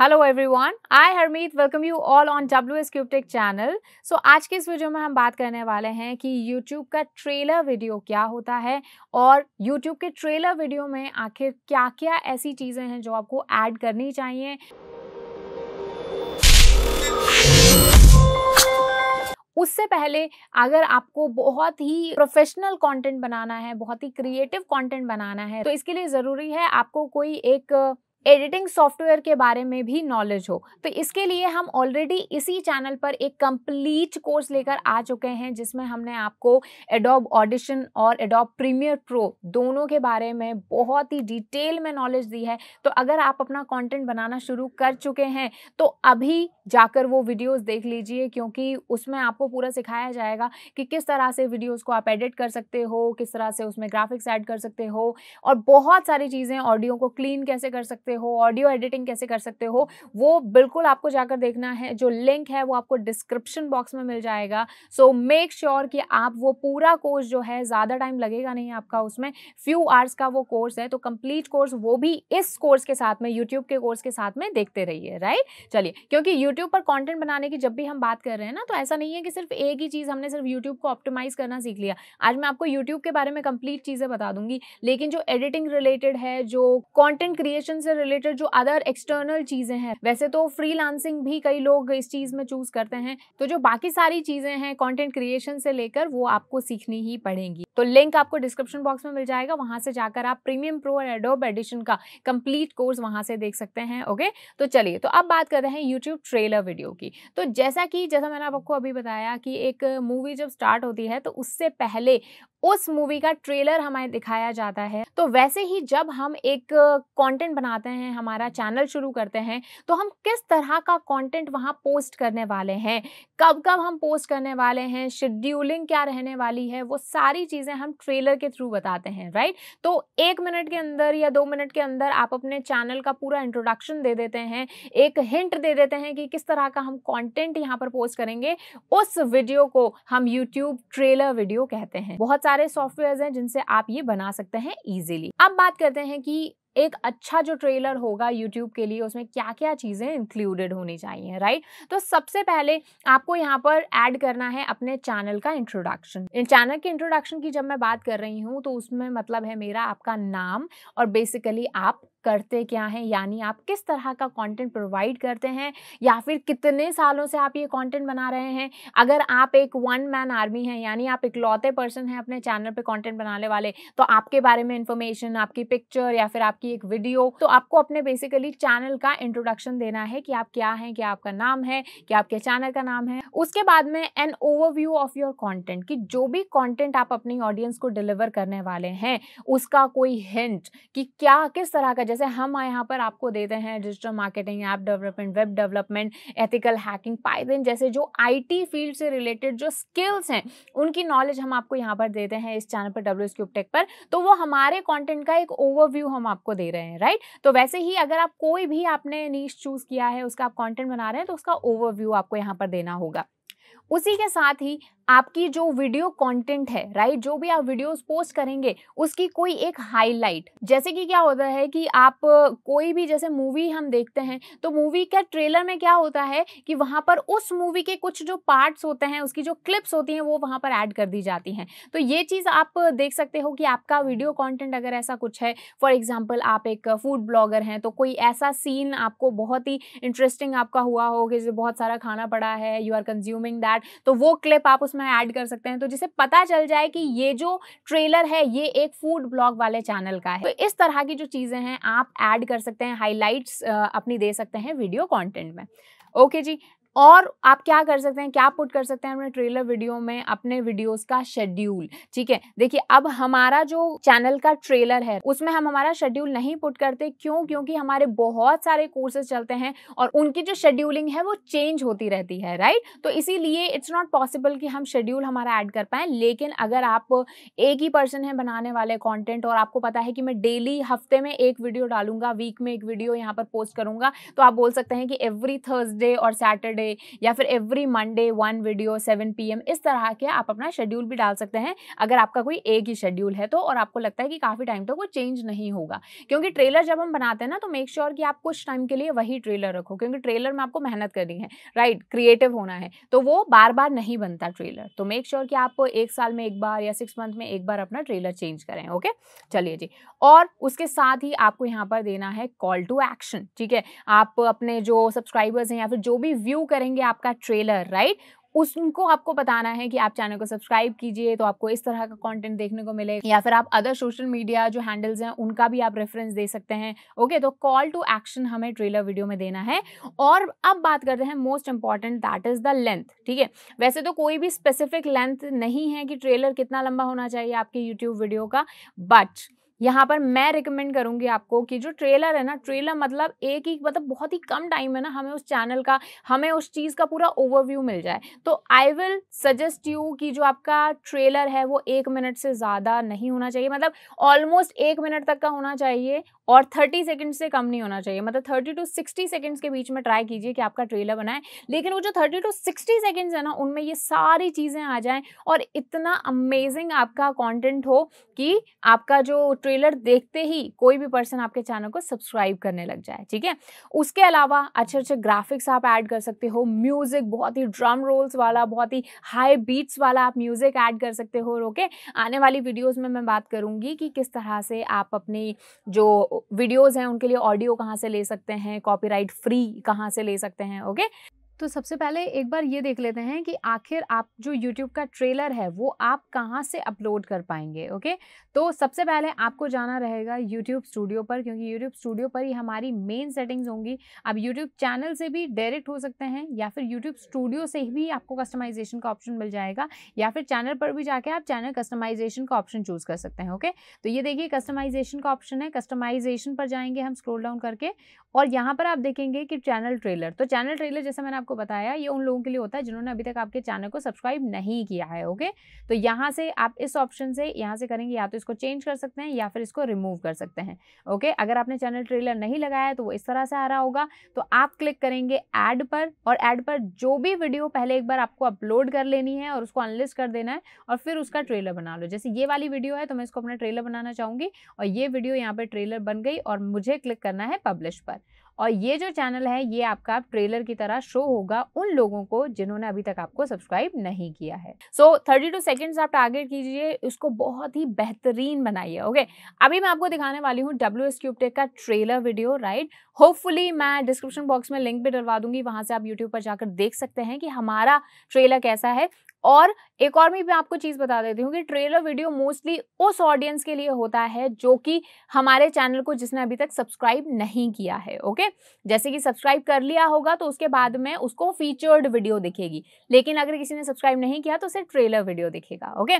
Hello everyone I Harmeet welcome you all on W S Cubetech channel so आज के इस video में हम बात करने वाले हैं कि यूट्यूब का ट्रेलर वीडियो क्या होता है और यूट्यूब के ट्रेलर वीडियो में आखिर क्या क्या ऐसी चीज़ें हैं जो आपको ऐड करनी चाहिए उससे पहले अगर आपको बहुत ही प्रोफेशनल कंटेंट बनाना है बहुत ही क्रिएटिव कंटेंट बनाना है तो इसके लिए ज़रूरी है आपको कोई एक एडिटिंग सॉफ्टवेयर के बारे में भी नॉलेज हो तो इसके लिए हम ऑलरेडी इसी चैनल पर एक कंप्लीट कोर्स लेकर आ चुके हैं जिसमें हमने आपको एडोब ऑडिशन और एडोब प्रीमियर प्रो दोनों के बारे में बहुत ही डिटेल में नॉलेज दी है तो अगर आप अपना कंटेंट बनाना शुरू कर चुके हैं तो अभी जाकर वो वीडियोस देख लीजिए क्योंकि उसमें आपको पूरा सिखाया जाएगा कि किस तरह से वीडियोस को आप एडिट कर सकते हो किस तरह से उसमें ग्राफिक्स ऐड कर सकते हो और बहुत सारी चीज़ें ऑडियो को क्लीन कैसे कर सकते हो ऑडियो एडिटिंग कैसे कर सकते हो वो बिल्कुल आपको जाकर देखना है जो लिंक है वो आपको डिस्क्रिप्शन बॉक्स में मिल जाएगा सो मेक श्योर कि आप वो पूरा कोर्स जो है ज़्यादा टाइम लगेगा नहीं आपका उसमें फ्यू आवर्स का वो कोर्स है तो कम्प्लीट कोर्स वो भी इस कोर्स के साथ में यूट्यूब के कोर्स के साथ में देखते रहिए राइट चलिए क्योंकि यूट्यूब यूट्यूब पर कॉन्टेंट बनाने की जब भी हम बात कर रहे हैं ना तो ऐसा नहीं है कि सिर्फ एक ही चीज़ हमने सिर्फ यूट्यूब को ऑप्टिमाइज़ करना सीख लिया आज मैं आपको यूट्यूब के बारे में कंप्लीट चीज़ें बता दूंगी लेकिन जो एडिटिंग रिलेटेड है जो कॉन्टेंट क्रिएशन से रिलेटेड जो अदर एक्सटर्नल चीज़ें हैं वैसे तो फ्री भी कई लोग इस चीज़ में चूज़ करते हैं तो जो बाकी सारी चीज़ें हैं कॉन्टेंट क्रिएशन से लेकर वो आपको सीखनी ही पड़ेंगी तो लिंक आपको डिस्क्रिप्शन बॉक्स में मिल जाएगा वहां से जाकर आप प्रीमियम प्रो और एडोब एडिशन का कंप्लीट कोर्स वहां से देख सकते हैं ओके तो चलिए तो अब बात कर रहे हैं यूट्यूब ट्रेड ट्रेलर वीडियो की तो जैसा कि जैसा मैंने आपको अभी बताया कि एक मूवी जब स्टार्ट होती है तो उससे पहले उस मूवी का ट्रेलर हमें दिखाया जाता है तो वैसे ही जब हम एक कंटेंट बनाते हैं हमारा चैनल शुरू करते हैं तो हम किस तरह का कंटेंट वहाँ पोस्ट करने वाले हैं कब कब हम पोस्ट करने वाले हैं शेड्यूलिंग क्या रहने वाली है वो सारी चीज़ें हम ट्रेलर के थ्रू बताते हैं राइट तो एक मिनट के अंदर या दो मिनट के अंदर आप अपने चैनल का पूरा इंट्रोडक्शन दे देते हैं एक हिंट दे देते हैं कि किस तरह का हम कॉन्टेंट यहाँ पर पोस्ट करेंगे उस वीडियो को हम यूट्यूब ट्रेलर वीडियो कहते हैं बहुत सारे सॉफ्टवेयर हैं जिनसे आप ये बना सकते हैं इजीली अब बात करते हैं कि एक अच्छा जो ट्रेलर होगा यूट्यूब के लिए उसमें क्या क्या चीज़ें इंक्लूडेड होनी चाहिए राइट तो सबसे पहले आपको यहाँ पर ऐड करना है अपने चैनल का इंट्रोडक्शन चैनल के इंट्रोडक्शन की जब मैं बात कर रही हूँ तो उसमें मतलब है मेरा आपका नाम और बेसिकली आप करते क्या हैं यानी आप किस तरह का कंटेंट प्रोवाइड करते हैं या फिर कितने सालों से आप ये कंटेंट बना रहे हैं अगर आप एक वन मैन आर्मी हैं यानी आप इकलौते पर्सन हैं अपने चैनल पे कंटेंट बनाने वाले तो आपके बारे में इंफॉर्मेशन आपकी पिक्चर या फिर आप आपकी एक वीडियो तो आपको अपने बेसिकली चैनल का इंट्रोडक्शन देना है कि आप क्या हैं क्या आपका नाम है क्या आपके चैनल का नाम है उसके बाद में an overview of your content कि जो भी कॉन्टेंट आप अपनी ऑडियंस को डिलीवर करने वाले हैं उसका कोई हिंट कि क्या किस तरह का जैसे हम यहाँ पर आपको देते हैं digital marketing app development web development ethical hacking Python जैसे जो आई फील्ड से रिलेटेड जो स्किल्स हैं उनकी नॉलेज हम आपको यहाँ पर देते हैं इस चैनल पर डब्ल्यू स्क्यूब टेक पर तो वो हमारे कॉन्टेंट का एक ओवरव्यू हम आपको आपको दे रहे हैं राइट तो वैसे ही अगर आप कोई भी आपने नीच चूज किया है उसका आप कॉन्टेंट बना रहे हैं तो उसका ओवरव्यू आपको यहाँ पर देना होगा उसी के साथ ही आपकी जो वीडियो कंटेंट है राइट जो भी आप वीडियोस पोस्ट करेंगे उसकी कोई एक हाईलाइट जैसे कि क्या होता है कि आप कोई भी जैसे मूवी हम देखते हैं तो मूवी का ट्रेलर में क्या होता है कि वहाँ पर उस मूवी के कुछ जो पार्ट्स होते हैं उसकी जो क्लिप्स होती हैं वो वहाँ पर ऐड कर दी जाती हैं तो ये चीज़ आप देख सकते हो कि आपका वीडियो कॉन्टेंट अगर ऐसा कुछ है फॉर एग्जाम्पल आप एक फूड ब्लॉगर हैं तो कोई ऐसा सीन आपको बहुत ही इंटरेस्टिंग आपका हुआ हो कि बहुत सारा खाना पड़ा है you are consuming doing that तो वो क्लिप आप उसमें ऐड कर सकते हैं तो जिसे पता चल जाए कि ये जो ट्रेलर है ये एक फूड ब्लॉग वाले चैनल का है तो इस तरह की जो चीज़ें हैं आप ऐड कर सकते हैं हाईलाइट्स अपनी दे सकते हैं वीडियो कॉन्टेंट में ओके okay जी और आप क्या कर सकते हैं क्या पुट कर सकते हैं अपने ट्रेलर वीडियो में अपने वीडियोस का शेड्यूल ठीक है देखिए अब हमारा जो चैनल का ट्रेलर है उसमें हम हमारा शेड्यूल नहीं पुट करते क्यों क्योंकि हमारे बहुत सारे कोर्सेज चलते हैं और उनकी जो शेड्यूलिंग है वो चेंज होती रहती है राइट तो इसीलिए इट्स नॉट पॉसिबल कि हम शेड्यूल हमारा ऐड कर पाए लेकिन अगर आप एक ही पर्सन है बनाने वाले कॉन्टेंट और आपको पता है कि मैं डेली हफ्ते में एक वीडियो डालूंगा वीक में एक वीडियो यहाँ पर पोस्ट करूंगा तो आप बोल सकते हैं कि एवरी थर्सडे और सैटरडे से या फिर every Monday one video seven P इस तरह के आप अपना शेड्यूल भी डाल सकते हैं अगर आपका कोई एक ही शेड्यूल है तो और आपको लगता है कि काफ़ी टाइम तक तो वो चेंज नहीं होगा क्योंकि ट्रेलर जब हम बनाते हैं ना तो मेक श्योर sure कि आप कुछ टाइम के लिए वही ट्रेलर रखो क्योंकि ट्रेलर में आपको मेहनत करनी है राइट क्रिएटिव होना है तो वो बार बार नहीं बनता ट्रेलर तो मेक श्योर sure कि आप एक साल में एक बार या सिक्स मंथ में एक बार अपना ट्रेलर चेंज करें ओके चलिए जी और उसके साथ ही आपको यहाँ पर देना है कॉल टू एक्शन ठीक है आप अपने जो सब्सक्राइबर्स हैं या फिर जो भी व्यू करेंगे आपका ट्रेलर राइट उसको आपको बताना है कि आप चैनल को सब्सक्राइब कीजिए तो आपको इस तरह का कंटेंट देखने को मिले या फिर आप अदर सोशल मीडिया जो हैंडल्स हैं उनका भी आप रेफरेंस दे सकते हैं ओके तो कॉल टू एक्शन हमें ट्रेलर वीडियो में देना है और अब बात करते हैं most important that is the length ठीक है वैसे तो कोई भी स्पेसिफिक लेंथ नहीं है कि ट्रेलर कितना लंबा होना चाहिए आपके यूट्यूब वीडियो का बट यहाँ पर मैं रिकमेंड करूंगी आपको कि जो ट्रेलर है ना ट्रेलर मतलब एक ही मतलब बहुत ही कम टाइम है ना हमें उस चैनल का हमें उस चीज़ का पूरा ओवरव्यू मिल जाए तो आई विल सजेस्ट यू कि जो आपका ट्रेलर है वो एक मिनट से ज़्यादा नहीं होना चाहिए मतलब ऑलमोस्ट एक मिनट तक का होना चाहिए और थर्टी सेकेंड से कम नहीं होना चाहिए मतलब थर्टी टू सिक्सटी सेकेंड्स के बीच में ट्राई कीजिए कि आपका ट्रेलर बनाए लेकिन वो जो थर्टी टू सिक्सटी सेकेंड्स है ना उनमें ये सारी चीज़ें आ जाएँ और इतना अमेजिंग आपका कॉन्टेंट हो कि आपका जो ट्रेलर देखते ही कोई भी पर्सन आपके चैनल को सब्सक्राइब करने लग जाए ठीक है उसके अलावा अच्छे अच्छे ग्राफिक्स आप ऐड कर सकते हो म्यूजिक बहुत ही ड्रम रोल्स वाला बहुत ही हाई बीट्स वाला आप म्यूजिक ऐड कर सकते हो ओके आने वाली वीडियोस में मैं बात करूंगी कि किस तरह से आप अपनी जो वीडियोज हैं उनके लिए ऑडियो कहाँ से ले सकते हैं कॉपी फ्री कहाँ से ले सकते हैं ओके तो सबसे पहले एक बार ये देख लेते हैं कि आखिर आप जो YouTube का ट्रेलर है वो आप कहाँ से अपलोड कर पाएंगे ओके तो सबसे पहले आपको जाना रहेगा YouTube स्टूडियो पर क्योंकि YouTube स्टूडियो पर ही हमारी मेन सेटिंग्स होंगी आप YouTube चैनल से भी डायरेक्ट हो सकते हैं या फिर YouTube स्टूडियो से भी आपको कस्टमाइजेशन का ऑप्शन मिल जाएगा या फिर चैनल पर भी जाके आप चैनल कस्टमाइजेशन का ऑप्शन चूज़ कर सकते हैं ओके तो ये देखिए कस्टमाइजेशन का ऑप्शन है कस्टमाइजेशन पर जाएंगे हम स्क्रोल डाउन करके और यहाँ पर आप देखेंगे कि चैनल ट्रेलर तो चैनल ट्रेलर जैसे मैंने आपको बताया ये उन लोगों के लिए होता है जिन्होंने अभी तक आपके चैनल को सब्सक्राइब नहीं किया है ओके तो यहाँ से आप इस ऑप्शन से यहाँ से करेंगे या तो इसको चेंज कर सकते हैं या फिर इसको रिमूव कर सकते हैं ओके अगर आपने चैनल ट्रेलर नहीं लगाया तो वो इस तरह से आ रहा होगा तो आप क्लिक करेंगे एड पर और एड पर जो भी वीडियो पहले एक बार आपको अपलोड कर लेनी है और उसको अनलिस्ट कर देना है और फिर उसका ट्रेलर बना लो जैसे ये वाली वीडियो है तो मैं इसको अपना ट्रेलर बनाना चाहूंगी और ये वीडियो यहाँ पर ट्रेलर बन गई और मुझे क्लिक करना है पब्लिश पर और ये जो चैनल है ये आपका ट्रेलर की तरह शो होगा उन लोगों को जिन्होंने अभी तक आपको सब्सक्राइब नहीं किया है सो थर्टी टू सेकेंड आप टारगेट कीजिए उसको बहुत ही बेहतरीन बनाइए ओके अभी मैं आपको दिखाने वाली हूँ डब्ल्यू एस क्यूबेक का ट्रेलर वीडियो राइट होपफुली मैं डिस्क्रिप्शन बॉक्स में लिंक भी डलवा दूंगी वहां से आप यूट्यूब पर जाकर देख सकते हैं कि हमारा ट्रेलर कैसा है और एक और भी मैं आपको चीज़ बता देती हूँ कि ट्रेलर वीडियो मोस्टली उस ऑडियंस के लिए होता है जो कि हमारे चैनल को जिसने अभी तक सब्सक्राइब नहीं किया है ओके जैसे कि सब्सक्राइब कर लिया होगा तो उसके बाद में उसको फीचर्ड वीडियो दिखेगी लेकिन अगर किसी ने सब्सक्राइब नहीं किया तो सिर्फ ट्रेलर वीडियो दिखेगा ओके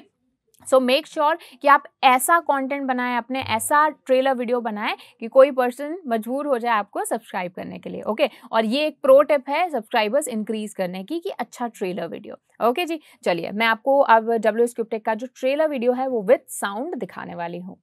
सो मेक श्योर कि आप ऐसा कंटेंट बनाएं अपने ऐसा ट्रेलर वीडियो बनाएं कि कोई पर्सन मजबूर हो जाए आपको सब्सक्राइब करने के लिए ओके okay? और ये एक प्रो टिप है सब्सक्राइबर्स इंक्रीज करने की कि अच्छा ट्रेलर वीडियो ओके okay जी चलिए मैं आपको अब डब्ल्यू स्क्रिप्टेक का जो ट्रेलर वीडियो है वो विथ साउंड दिखाने वाली हूँ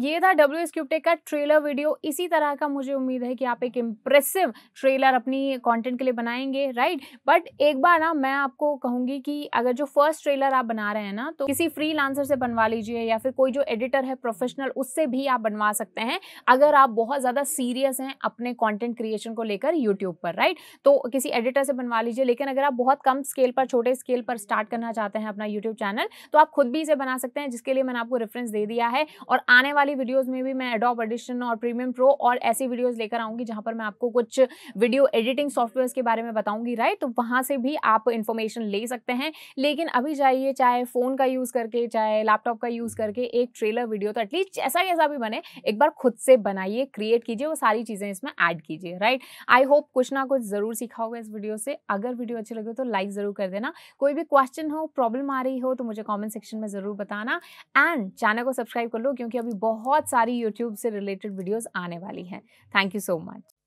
ये था डब्ल्यू एस क्यूबटेक का ट्रेलर वीडियो इसी तरह का मुझे उम्मीद है कि आप एक इम्प्रेसिव ट्रेलर अपनी कंटेंट के लिए बनाएंगे राइट बट एक बार ना मैं आपको कहूंगी कि अगर जो फर्स्ट ट्रेलर आप बना रहे हैं ना तो किसी फ्री से बनवा लीजिए या फिर कोई जो एडिटर है प्रोफेशनल उससे भी आप बनवा सकते हैं अगर आप बहुत ज़्यादा सीरियस हैं अपने कॉन्टेंट क्रिएशन को लेकर यूट्यूब पर राइट तो किसी एडिटर से बनवा लीजिए लेकिन अगर आप बहुत कम स्केल पर छोटे स्केल पर स्टार्ट करना चाहते हैं अपना यूट्यूब चैनल तो आप खुद भी इसे बना सकते हैं जिसके लिए मैंने आपको रेफरेंस दे दिया है और आने वाले वाली वीडियोस में भी मैं एडॉप एडिशन और प्रीमियम प्रो और ऐसी वीडियोस लेकर आऊंगी जहां पर मैं आपको कुछ वीडियो एडिटिंग सॉफ्टवेयर के बारे में बताऊंगी राइट तो वहां से भी आप इन्फॉर्मेशन ले सकते हैं लेकिन अभी जाइए चाहे फ़ोन का यूज़ करके चाहे लैपटॉप का यूज़ करके एक ट्रेलर वीडियो तो एटलीस्ट जैसा जैसा भी बने एक बार खुद से बनाइए क्रिएट कीजिए वो सारी चीज़ें इसमें ऐड कीजिए राइट आई होप कुछ ना कुछ ज़रूर सीखा होगा इस वीडियो से अगर वीडियो अच्छी लगे तो लाइक ज़रूर कर देना कोई भी क्वेश्चन हो प्रॉब्लम आ रही हो तो मुझे कॉमेंट सेक्शन में ज़रूर बताना एंड चैनल को सब्सक्राइब कर लो क्योंकि अभी बहुत बहुत सारी यूट्यूब से रिलेटेड वीडियोज़ आने वाली हैं थैंक यू सो मच